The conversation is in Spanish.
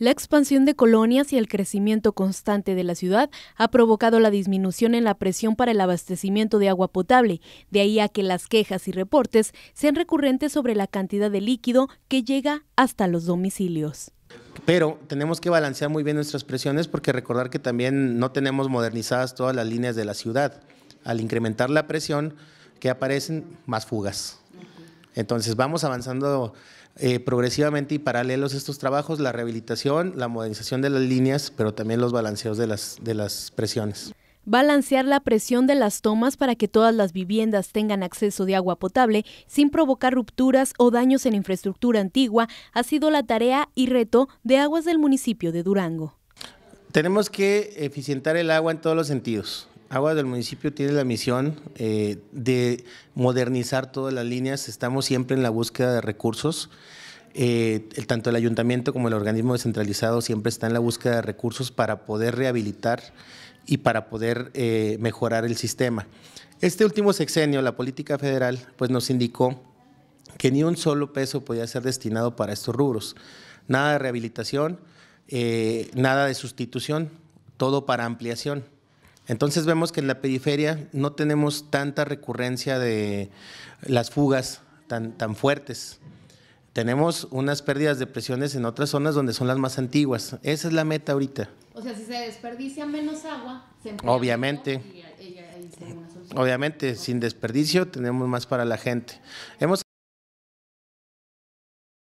La expansión de colonias y el crecimiento constante de la ciudad ha provocado la disminución en la presión para el abastecimiento de agua potable, de ahí a que las quejas y reportes sean recurrentes sobre la cantidad de líquido que llega hasta los domicilios. Pero tenemos que balancear muy bien nuestras presiones porque recordar que también no tenemos modernizadas todas las líneas de la ciudad. Al incrementar la presión, que aparecen más fugas. Entonces vamos avanzando eh, progresivamente y paralelos estos trabajos, la rehabilitación, la modernización de las líneas, pero también los balanceos de las, de las presiones. Balancear la presión de las tomas para que todas las viviendas tengan acceso de agua potable sin provocar rupturas o daños en infraestructura antigua ha sido la tarea y reto de aguas del municipio de Durango. Tenemos que eficientar el agua en todos los sentidos. Agua del municipio tiene la misión eh, de modernizar todas las líneas. Estamos siempre en la búsqueda de recursos. Eh, tanto el ayuntamiento como el organismo descentralizado siempre está en la búsqueda de recursos para poder rehabilitar y para poder eh, mejorar el sistema. Este último sexenio, la política federal, pues nos indicó que ni un solo peso podía ser destinado para estos rubros. Nada de rehabilitación, nada de sustitución, todo para ampliación. Entonces vemos que en la periferia no tenemos tanta recurrencia de las fugas tan, tan fuertes. Tenemos unas pérdidas de presiones en otras zonas donde son las más antiguas. Esa es la meta ahorita. O sea, si se desperdicia menos agua, se Obviamente. Obviamente, sin desperdicio tenemos más para la gente. Hemos